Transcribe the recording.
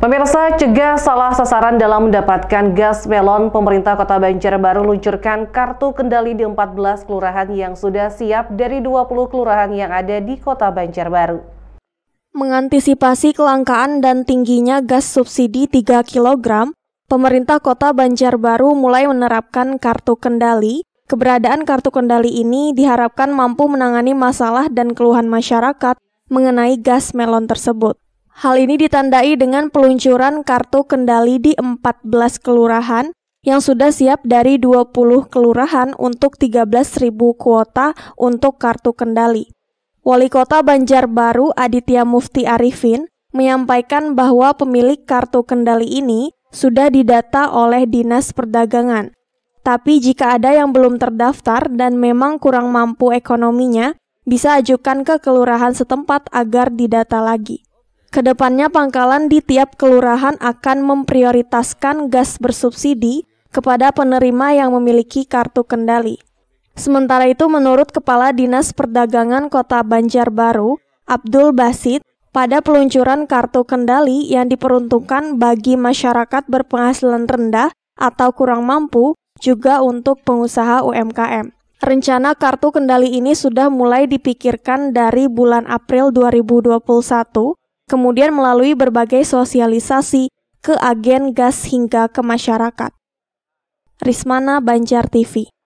Pemirsa, cegah salah sasaran dalam mendapatkan gas melon, pemerintah kota Banjarbaru luncurkan kartu kendali di 14 kelurahan yang sudah siap dari 20 kelurahan yang ada di kota Banjarbaru. Mengantisipasi kelangkaan dan tingginya gas subsidi 3 kg, pemerintah kota Banjarbaru mulai menerapkan kartu kendali. Keberadaan kartu kendali ini diharapkan mampu menangani masalah dan keluhan masyarakat mengenai gas melon tersebut. Hal ini ditandai dengan peluncuran kartu kendali di 14 kelurahan yang sudah siap dari 20 kelurahan untuk 13.000 kuota untuk kartu kendali. Wali Kota Banjarbaru Aditya Mufti Arifin menyampaikan bahwa pemilik kartu kendali ini sudah didata oleh Dinas Perdagangan. Tapi jika ada yang belum terdaftar dan memang kurang mampu ekonominya, bisa ajukan ke kelurahan setempat agar didata lagi. Kedepannya pangkalan di tiap kelurahan akan memprioritaskan gas bersubsidi kepada penerima yang memiliki kartu kendali. Sementara itu menurut Kepala Dinas Perdagangan Kota Banjarbaru, Abdul Basit, pada peluncuran kartu kendali yang diperuntukkan bagi masyarakat berpenghasilan rendah atau kurang mampu juga untuk pengusaha UMKM. Rencana kartu kendali ini sudah mulai dipikirkan dari bulan April 2021 kemudian melalui berbagai sosialisasi ke agen gas hingga ke masyarakat. Rismana Banjar TV